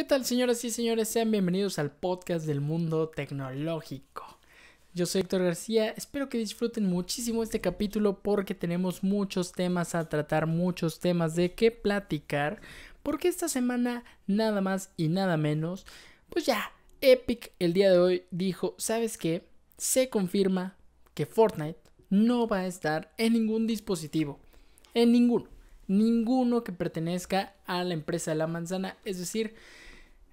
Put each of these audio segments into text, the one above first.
¿Qué tal, señoras y señores? Sean bienvenidos al podcast del mundo tecnológico. Yo soy Héctor García, espero que disfruten muchísimo este capítulo porque tenemos muchos temas a tratar, muchos temas de qué platicar, porque esta semana nada más y nada menos, pues ya, Epic el día de hoy dijo, ¿sabes qué? Se confirma que Fortnite no va a estar en ningún dispositivo, en ninguno, ninguno que pertenezca a la empresa de la manzana, es decir,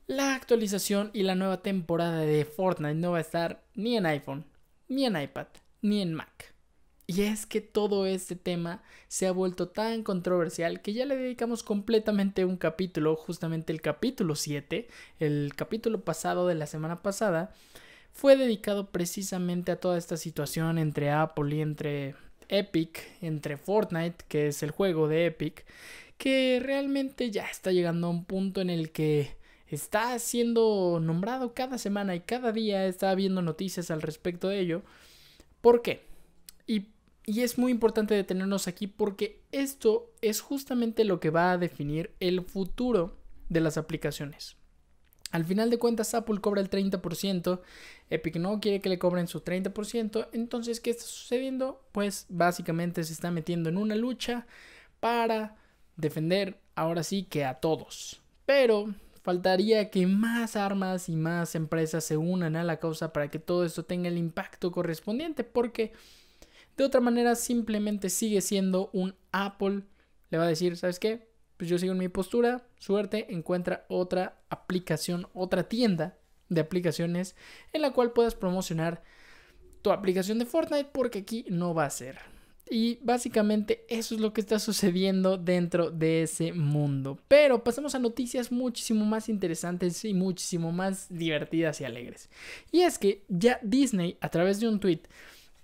la actualización y la nueva temporada de Fortnite no va a estar ni en iPhone, ni en iPad, ni en Mac. Y es que todo este tema se ha vuelto tan controversial que ya le dedicamos completamente un capítulo, justamente el capítulo 7, el capítulo pasado de la semana pasada, fue dedicado precisamente a toda esta situación entre Apple y entre Epic, entre Fortnite, que es el juego de Epic, que realmente ya está llegando a un punto en el que está siendo nombrado cada semana y cada día está habiendo noticias al respecto de ello. ¿Por qué? Y, es muy importante detenernos aquí porque esto es justamente lo que va a definir el futuro de las aplicaciones. Al final de cuentas, Apple cobra el 30%, Epic no quiere que le cobren su 30%, entonces, ¿qué está sucediendo? Pues básicamente se está metiendo en una lucha para defender ahora sí que a todos. Pero Faltaría que más armas y más empresas se unan a la causa para que todo esto tenga el impacto correspondiente, porque de otra manera simplemente sigue siendo un Apple. Le va a decir, ¿sabes qué? Pues yo sigo en mi postura, suerte, encuentra otra aplicación, otra tienda de aplicaciones en la cual puedas promocionar tu aplicación de Fortnite porque aquí no va a ser. Y básicamente eso es lo que está sucediendo dentro de ese mundo. Pero pasamos a noticias muchísimo más interesantes y muchísimo más divertidas y alegres. Y es que ya Disney, a través de un tweet,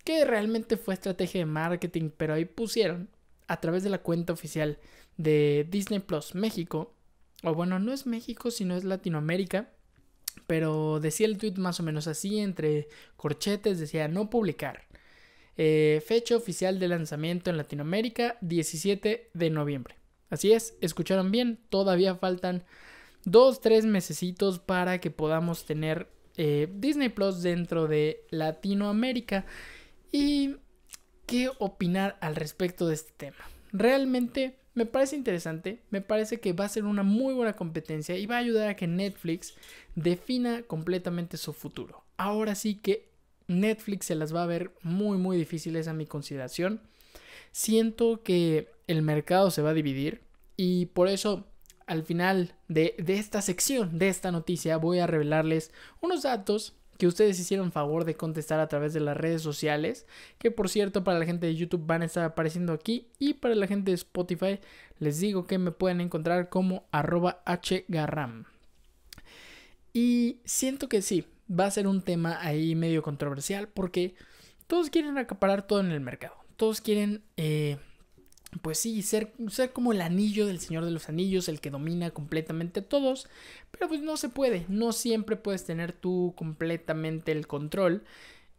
que realmente fue estrategia de marketing, pero ahí pusieron, a través de la cuenta oficial de Disney Plus México, o bueno, no es México, sino es Latinoamérica, pero decía el tweet más o menos así, entre corchetes, decía no publicar eh, fecha oficial de lanzamiento en Latinoamérica, 17 de noviembre. Así es, escucharon bien, todavía faltan dos, tres mesecitos para que podamos tener eh, Disney Plus dentro de Latinoamérica. ¿Y qué opinar al respecto de este tema? Realmente me parece interesante, me parece que va a ser una muy buena competencia y va a ayudar a que Netflix defina completamente su futuro. Ahora sí que Netflix se las va a ver muy muy difíciles a mi consideración. Siento que el mercado se va a dividir y por eso al final de, esta sección, de esta noticia, voy a revelarles unos datos que ustedes hicieron favor de contestar a través de las redes sociales, que por cierto para la gente de YouTube van a estar apareciendo aquí y para la gente de Spotify les digo que me pueden encontrar como arroba hgarram. Y siento que sí, va a ser un tema ahí medio controversial porque todos quieren acaparar todo en el mercado. Todos quieren, eh, pues sí, ser, ser como el anillo del Señor de los Anillos, el que domina completamente a todos, pero pues no se puede, no siempre puedes tener tú completamente el control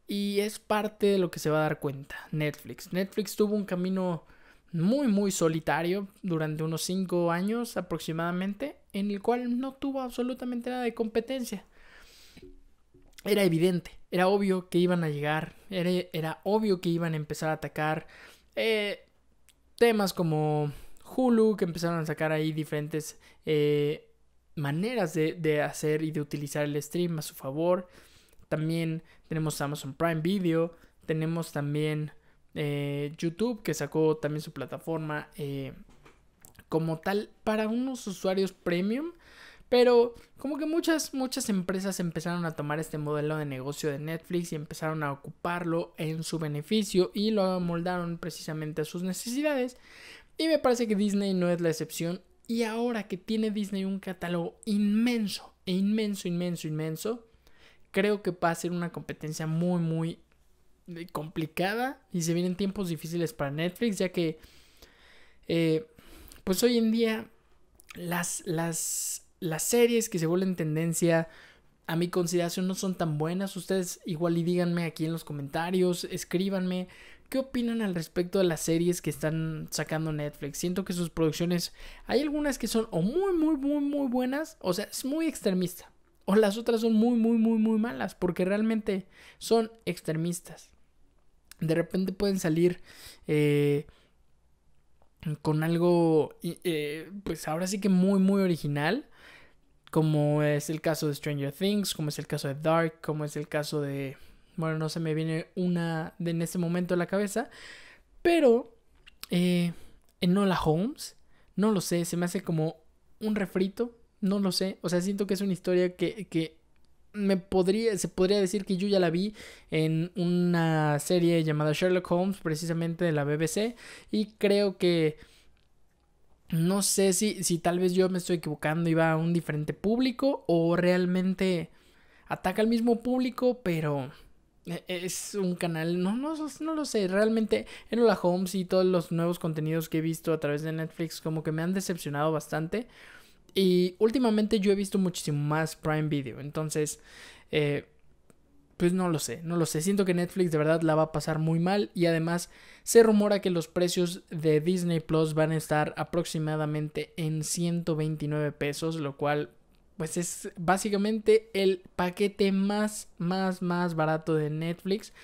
y es parte de lo que se va a dar cuenta Netflix. Netflix tuvo un camino muy muy solitario durante unos cinco años aproximadamente en el cual no tuvo absolutamente nada de competencia era evidente, era obvio que iban a llegar, era, obvio que iban a empezar a atacar eh, temas como Hulu, que empezaron a sacar ahí diferentes eh, maneras de, hacer y de utilizar el stream a su favor. También tenemos Amazon Prime Video, tenemos también eh, YouTube, que sacó también su plataforma como tal para unos usuarios premium pero como que muchas, muchas empresas empezaron a tomar este modelo de negocio de Netflix y empezaron a ocuparlo en su beneficio y lo amoldaron precisamente a sus necesidades. Y me parece que Disney no es la excepción. Y ahora que tiene Disney un catálogo inmenso, e inmenso, inmenso, inmenso, creo que va a ser una competencia muy, muy eh, complicada. Y se vienen tiempos difíciles para Netflix, ya que, eh, pues hoy en día, las, las las series que se vuelven tendencia, a mi consideración no son tan buenas. Ustedes igual y díganme aquí en los comentarios, escríbanme qué opinan al respecto de las series que están sacando Netflix. Siento que sus producciones, hay algunas que son o muy, muy, muy, muy buenas, o sea, es muy extremista. O las otras son muy, muy, muy, muy malas, porque realmente son extremistas. De repente pueden salir... Eh, con algo, eh, pues ahora sí que muy, muy original como es el caso de Stranger Things, como es el caso de Dark, como es el caso de... Bueno, no se me viene una de en ese momento a la cabeza, pero eh, en Nola Holmes, no lo sé, se me hace como un refrito, no lo sé, o sea, siento que es una historia que, que me podría, se podría decir que yo ya la vi en una serie llamada Sherlock Holmes, precisamente de la BBC, y creo que no sé si, tal vez yo me estoy equivocando y va a un diferente público o realmente ataca al mismo público, pero e, es un canal, no, no, lo sé, realmente en Hola homes y todos los nuevos contenidos que he visto a través de Netflix como que me han decepcionado bastante. Y últimamente yo he visto muchísimo más Prime Video, entonces eh, pues no lo sé, no lo sé. Siento que Netflix de verdad la va a pasar muy mal y además se rumora que los precios de Disney Plus van a estar aproximadamente en 129 pesos, lo cual pues es básicamente el paquete más, más, más barato de Netflix.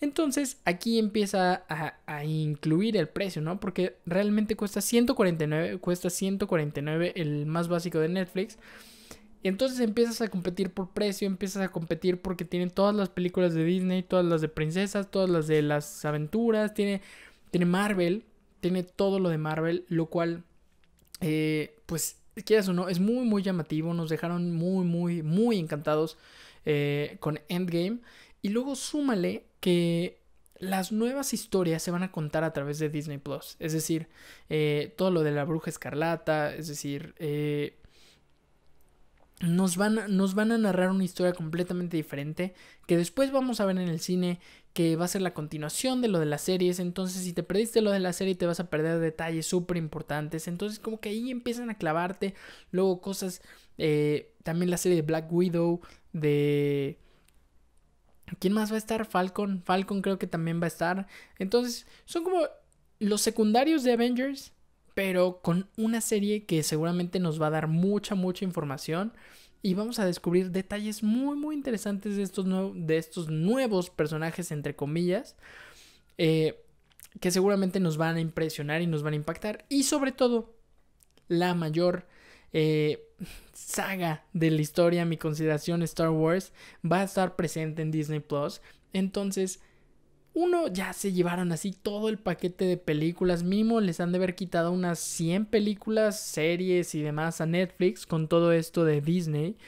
Entonces aquí empieza a, a, incluir el precio, ¿no? Porque realmente cuesta 149, cuesta 149 el más básico de Netflix. Y entonces empiezas a competir por precio, empiezas a competir porque tienen todas las películas de Disney, todas las de princesas, todas las de las aventuras, tiene, tiene Marvel, tiene todo lo de Marvel, lo cual, eh, pues quieras o no, es muy, muy llamativo, nos dejaron muy, muy, muy encantados eh, con Endgame. Y luego súmale que las nuevas historias se van a contar a través de Disney Plus. Es decir, eh, todo lo de la bruja escarlata, es decir, nos van, nos van a narrar una historia completamente diferente que después vamos a ver en el cine, que va a ser la continuación de lo de las series. Entonces, si te perdiste lo de la serie, te vas a perder detalles súper importantes. Entonces, como que ahí empiezan a clavarte. Luego, cosas. Eh, también la serie de Black Widow, de. ¿Quién más va a estar? Falcon. Falcon creo que también va a estar. Entonces, son como los secundarios de Avengers pero con una serie que seguramente nos va a dar mucha, mucha información y vamos a descubrir detalles muy, muy interesantes de estos, de estos nuevos personajes, entre comillas, eh, que seguramente nos van a impresionar y nos van a impactar. Y sobre todo, la mayor eh, saga de la historia, mi consideración Star Wars, va a estar presente en Disney Plus. Entonces, uno, ya se llevaron así todo el paquete de películas. Mimo les han de haber quitado unas 100 películas, series y demás a Netflix con todo esto de Disney.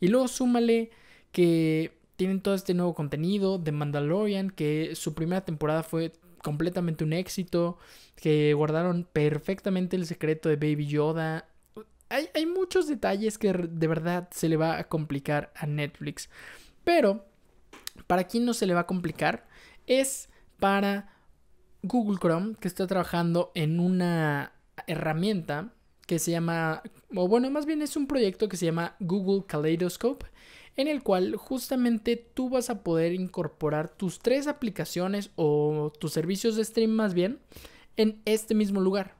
Y luego súmale que tienen todo este nuevo contenido de Mandalorian, que su primera temporada fue completamente un éxito, que guardaron perfectamente el secreto de Baby Yoda. Hay, hay muchos detalles que de verdad se le va a complicar a Netflix. Pero, ¿para quién no se le va a complicar? es para Google Chrome que está trabajando en una herramienta que se llama, o bueno, más bien es un proyecto que se llama Google Kaleidoscope, en el cual justamente tú vas a poder incorporar tus tres aplicaciones o tus servicios de stream más bien en este mismo lugar.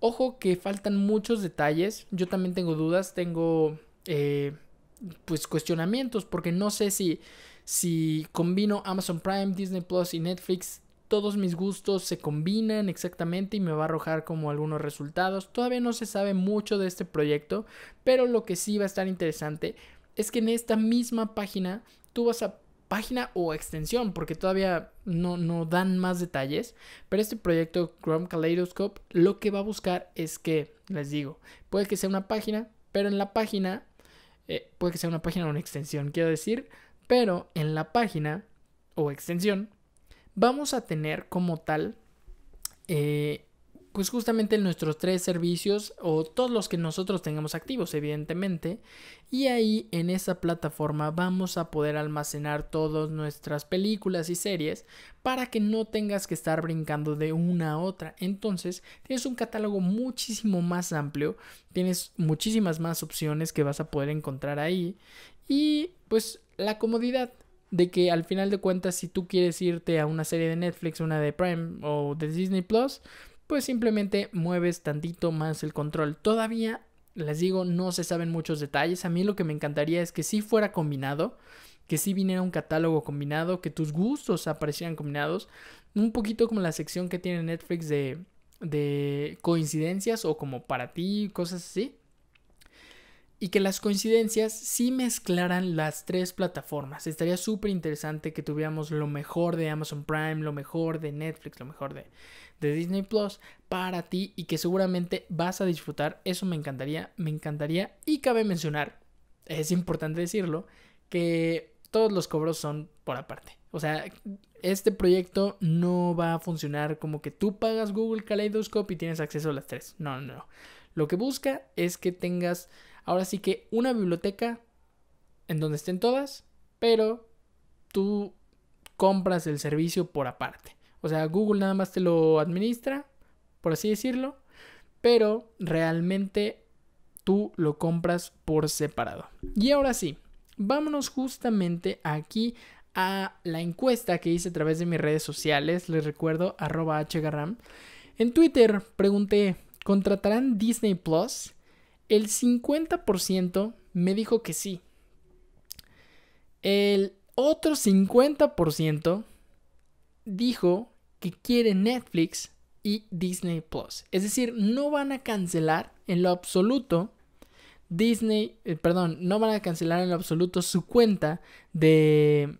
Ojo que faltan muchos detalles, yo también tengo dudas, tengo eh, pues cuestionamientos, porque no sé si si combino Amazon Prime, Disney Plus y Netflix, todos mis gustos se combinan exactamente y me va a arrojar como algunos resultados. Todavía no se sabe mucho de este proyecto, pero lo que sí va a estar interesante es que en esta misma página tú vas a página o extensión, porque todavía no, dan más detalles, pero este proyecto Chrome Kaleidoscope lo que va a buscar es que, les digo, puede que sea una página, pero en la página, eh, puede que sea una página o una extensión, quiero decir, pero en la página o extensión vamos a tener como tal, eh, pues justamente nuestros tres servicios o todos los que nosotros tengamos activos, evidentemente. Y ahí en esa plataforma vamos a poder almacenar todas nuestras películas y series para que no tengas que estar brincando de una a otra. Entonces tienes un catálogo muchísimo más amplio, tienes muchísimas más opciones que vas a poder encontrar ahí. Y pues la comodidad de que al final de cuentas si tú quieres irte a una serie de Netflix, una de Prime o de Disney Plus, pues simplemente mueves tantito más el control. Todavía, les digo, no se saben muchos detalles. A mí lo que me encantaría es que si fuera combinado, que si viniera un catálogo combinado, que tus gustos aparecieran combinados, un poquito como la sección que tiene Netflix de, de coincidencias o como para ti, cosas así y que las coincidencias sí mezclaran las tres plataformas. Estaría súper interesante que tuviéramos lo mejor de Amazon Prime, lo mejor de Netflix, lo mejor de, de, Disney Plus para ti y que seguramente vas a disfrutar. Eso me encantaría, me encantaría. Y cabe mencionar, es importante decirlo, que todos los cobros son por aparte. O sea, este proyecto no va a funcionar como que tú pagas Google Kaleidoscope y tienes acceso a las tres. No, no, no. Lo que busca es que tengas Ahora sí que una biblioteca en donde estén todas, pero tú compras el servicio por aparte. O sea, Google nada más te lo administra, por así decirlo, pero realmente tú lo compras por separado. Y ahora sí, vámonos justamente aquí a la encuesta que hice a través de mis redes sociales, les recuerdo arroba hgarram. En Twitter pregunté, ¿contratarán Disney Plus? El 50% me dijo que sí. El otro 50% dijo que quiere Netflix y Disney Plus. Es decir, no van a cancelar en lo absoluto Disney, eh, perdón, no van a cancelar en lo absoluto su cuenta de,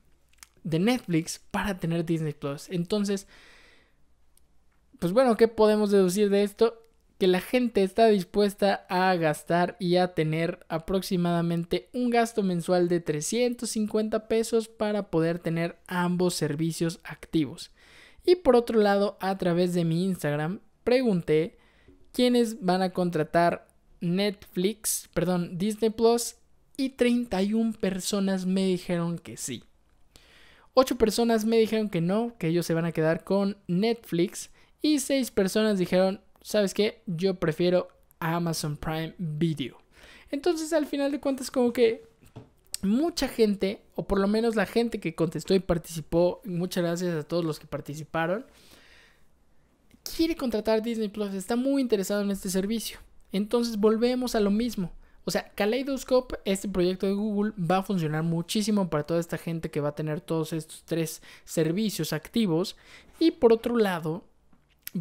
de Netflix para tener Disney Plus. Entonces, pues bueno, ¿qué podemos deducir de esto? que la gente está dispuesta a gastar y a tener aproximadamente un gasto mensual de 350 pesos para poder tener ambos servicios activos. Y por otro lado, a través de mi Instagram, pregunté quiénes van a contratar Netflix, perdón, Disney Plus y 31 personas me dijeron que sí. 8 personas me dijeron que no, que ellos se van a quedar con Netflix y 6 personas dijeron ¿sabes qué? Yo prefiero Amazon Prime Video. Entonces al final de cuentas como que mucha gente, o por lo menos la gente que contestó y participó, muchas gracias a todos los que participaron, quiere contratar Disney Plus, está muy interesado en este servicio. Entonces volvemos a lo mismo. O sea, Kaleidoscope, este proyecto de Google, va a funcionar muchísimo para toda esta gente que va a tener todos estos tres servicios activos. Y por otro lado,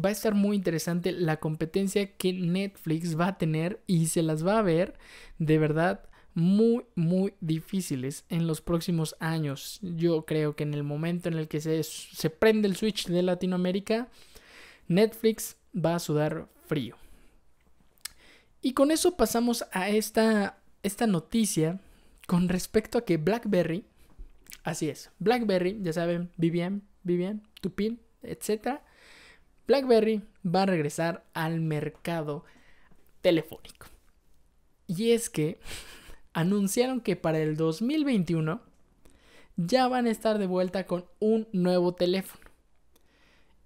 va a estar muy interesante la competencia que Netflix va a tener y se las va a ver de verdad muy, muy difíciles en los próximos años. Yo creo que en el momento en el que se, prende el switch de Latinoamérica, Netflix va a sudar frío. Y con eso pasamos a esta, esta noticia con respecto a que BlackBerry, así es, BlackBerry, ya saben, Vivian, Vivian, Tupin, etcétera, BlackBerry va a regresar al mercado telefónico. Y es que anunciaron que para el 2021 ya van a estar de vuelta con un nuevo teléfono.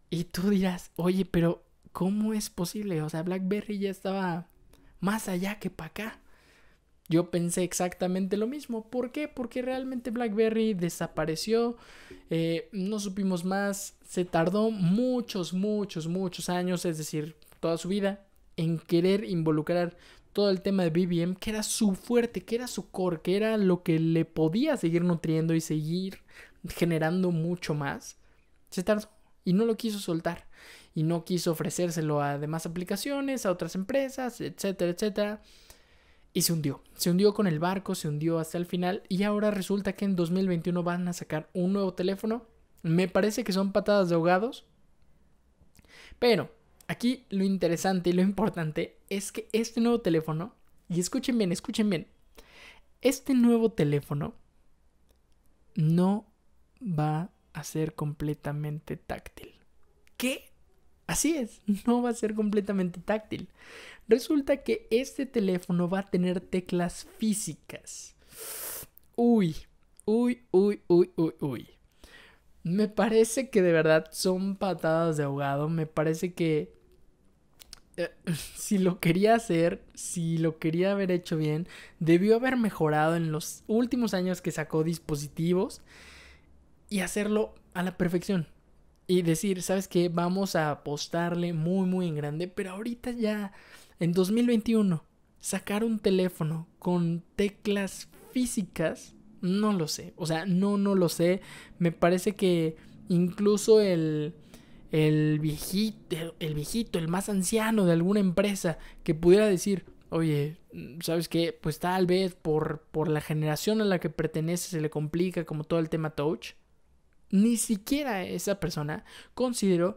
Y tú dirás, oye, pero ¿cómo es posible? O sea, BlackBerry ya estaba más allá que para acá. Yo pensé exactamente lo mismo. ¿Por qué? Porque realmente BlackBerry desapareció, eh, no supimos más, se tardó muchos, muchos, muchos años, es decir, toda su vida, en querer involucrar todo el tema de BBM, que era su fuerte, que era su core, que era lo que le podía seguir nutriendo y seguir generando mucho más. Se tardó y no lo quiso soltar y no quiso ofrecérselo a demás aplicaciones, a otras empresas, etcétera, etcétera y se hundió. Se hundió con el barco, se hundió hasta el final y ahora resulta que en 2021 van a sacar un nuevo teléfono. Me parece que son patadas de ahogados. Pero aquí lo interesante y lo importante es que este nuevo teléfono, y escuchen bien, escuchen bien, este nuevo teléfono no va a ser completamente táctil. ¿Qué? Así es, no va a ser completamente táctil. Resulta que este teléfono va a tener teclas físicas. Uy, uy, uy, uy, uy, uy. Me parece que de verdad son patadas de ahogado. Me parece que eh, si lo quería hacer, si lo quería haber hecho bien, debió haber mejorado en los últimos años que sacó dispositivos y hacerlo a la perfección y decir, ¿sabes qué? Vamos a apostarle muy, muy en grande, pero ahorita ya, en 2021, sacar un teléfono con teclas físicas, no lo sé. O sea, no, no lo sé. Me parece que incluso el, el viejito, el, el más anciano de alguna empresa que pudiera decir, oye, ¿sabes qué? Pues tal vez por, por la generación a la que pertenece se le complica como todo el tema touch ni siquiera esa persona consideró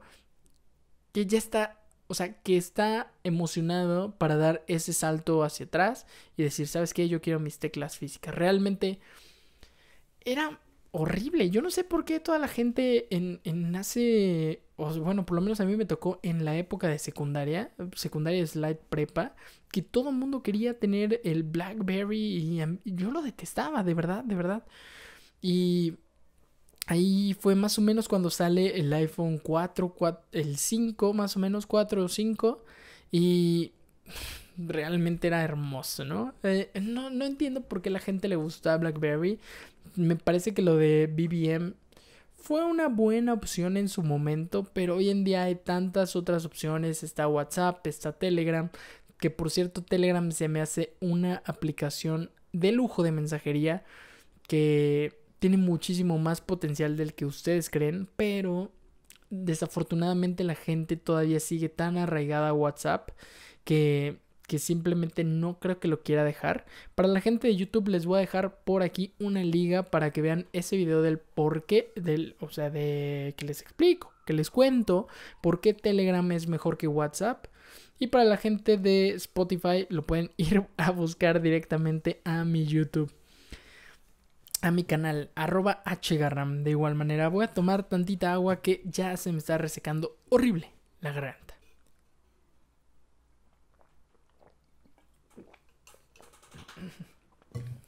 que ya está, o sea, que está emocionado para dar ese salto hacia atrás y decir, ¿sabes qué? Yo quiero mis teclas físicas. Realmente era horrible. Yo no sé por qué toda la gente en, en hace, o bueno, por lo menos a mí me tocó en la época de secundaria, secundaria slide prepa, que todo el mundo quería tener el Blackberry y yo lo detestaba, de verdad, de verdad. Y Ahí fue más o menos cuando sale el iPhone 4, el 5, más o menos 4 o 5. Y realmente era hermoso, eh, ¿no? ¿no? entiendo por qué la gente le gustaba BlackBerry. Me parece que lo de BBM fue una buena opción en su momento, pero hoy en día hay tantas otras opciones. Está WhatsApp, está Telegram, que por cierto Telegram se me hace una aplicación de lujo de mensajería que tiene muchísimo más potencial del que ustedes creen, pero desafortunadamente la gente todavía sigue tan arraigada a WhatsApp que, simplemente no creo que lo quiera dejar. Para la gente de YouTube les voy a dejar por aquí una liga para que vean ese video del por qué, del, o sea, de que les explico, que les cuento por qué Telegram es mejor que WhatsApp. Y para la gente de Spotify lo pueden ir a buscar directamente a mi YouTube a mi canal, arroba hgarram. De igual manera, voy a tomar tantita agua que ya se me está resecando horrible la garganta.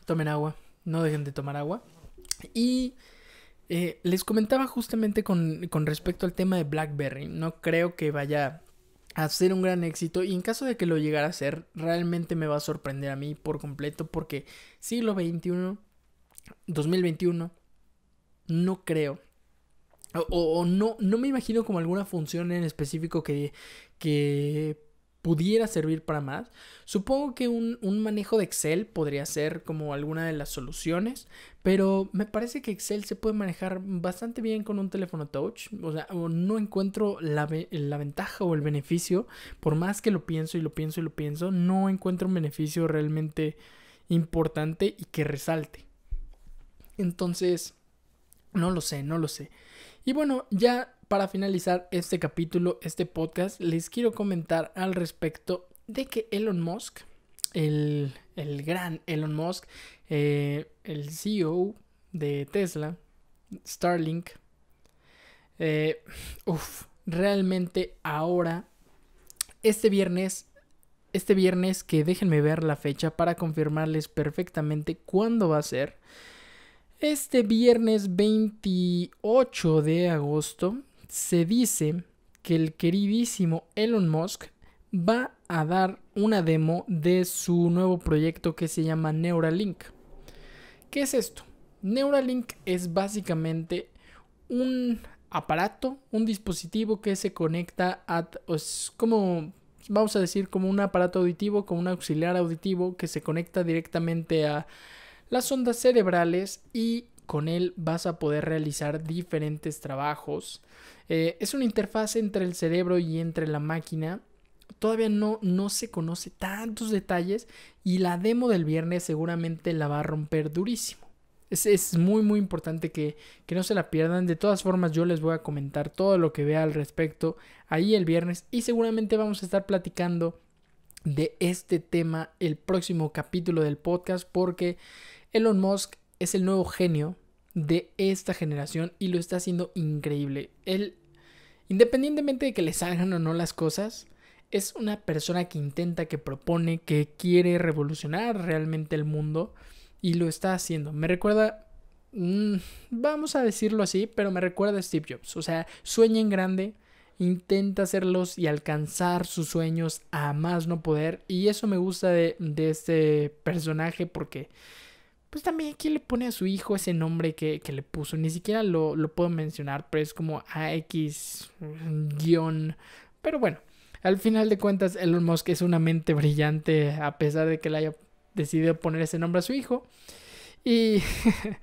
Tomen agua, no dejen de tomar agua. Y eh, les comentaba justamente con, con respecto al tema de BlackBerry. No creo que vaya a ser un gran éxito y en caso de que lo llegara a ser, realmente me va a sorprender a mí por completo porque siglo XXI 2021, no creo. O, no, no me imagino como alguna función en específico que, pudiera servir para más. Supongo que un, un, manejo de Excel podría ser como alguna de las soluciones, pero me parece que Excel se puede manejar bastante bien con un teléfono touch. O sea, no encuentro la, la ventaja o el beneficio, por más que lo pienso y lo pienso y lo pienso, no encuentro un beneficio realmente importante y que resalte. Entonces, no lo sé, no lo sé. Y bueno, ya para finalizar este capítulo, este podcast, les quiero comentar al respecto de que Elon Musk, el, el gran Elon Musk, eh, el CEO de Tesla, Starlink, eh, realmente ahora, este viernes, este viernes que déjenme ver la fecha para confirmarles perfectamente cuándo va a ser. Este viernes 28 de agosto se dice que el queridísimo Elon Musk va a dar una demo de su nuevo proyecto que se llama Neuralink. ¿Qué es esto? Neuralink es básicamente un aparato, un dispositivo que se conecta a... Es como, vamos a decir, como un aparato auditivo, como un auxiliar auditivo que se conecta directamente a las ondas cerebrales y con él vas a poder realizar diferentes trabajos. Eh, es una interfaz entre el cerebro y entre la máquina. Todavía no, no se conoce tantos detalles y la demo del viernes seguramente la va a romper durísimo. Es, es, muy muy importante que, que, no se la pierdan. De todas formas yo les voy a comentar todo lo que vea al respecto ahí el viernes y seguramente vamos a estar platicando de este tema el próximo capítulo del podcast porque Elon Musk es el nuevo genio de esta generación y lo está haciendo increíble. Él, independientemente de que le salgan o no las cosas, es una persona que intenta, que propone, que quiere revolucionar realmente el mundo y lo está haciendo. Me recuerda, mm, vamos a decirlo así, pero me recuerda a Steve Jobs. O sea, sueña en grande intenta hacerlos y alcanzar sus sueños a más no poder. Y eso me gusta de, de este personaje porque, pues también, ¿quién le pone a su hijo ese nombre que, que le puso? Ni siquiera lo, lo puedo mencionar, pero es como AX guión. Pero bueno, al final de cuentas, Elon Musk es una mente brillante a pesar de que le haya decidido poner ese nombre a su hijo. Y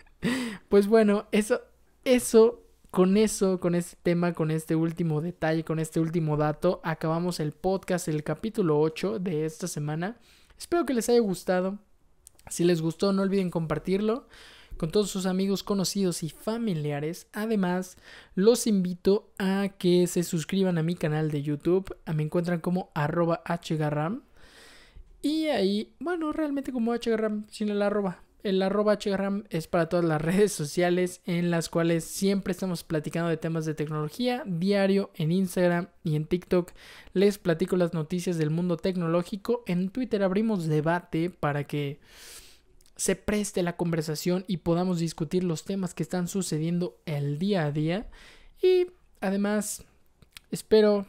pues bueno, eso, eso con eso, con este tema, con este último detalle, con este último dato, acabamos el podcast, el capítulo 8 de esta semana. Espero que les haya gustado. Si les gustó, no olviden compartirlo con todos sus amigos, conocidos y familiares. Además, los invito a que se suscriban a mi canal de YouTube. Me encuentran como arroba hgarram. Y ahí, bueno, realmente como hgarram sin el arroba. El arroba Chegram es para todas las redes sociales en las cuales siempre estamos platicando de temas de tecnología. Diario en Instagram y en TikTok les platico las noticias del mundo tecnológico. En Twitter abrimos debate para que se preste la conversación y podamos discutir los temas que están sucediendo el día a día. Y además, espero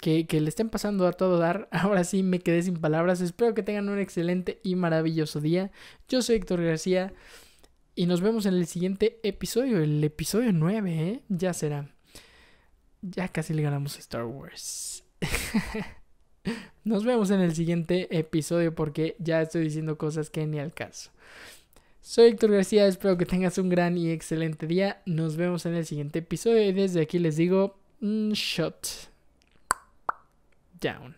que, le estén pasando a todo dar. Ahora sí me quedé sin palabras. Espero que tengan un excelente y maravilloso día. Yo soy Héctor García y nos vemos en el siguiente episodio, el episodio 9, ¿eh? Ya será. Ya casi le ganamos a Star Wars. nos vemos en el siguiente episodio porque ya estoy diciendo cosas que ni al caso. Soy Héctor García, espero que tengas un gran y excelente día. Nos vemos en el siguiente episodio y desde aquí les digo, mm, shot. down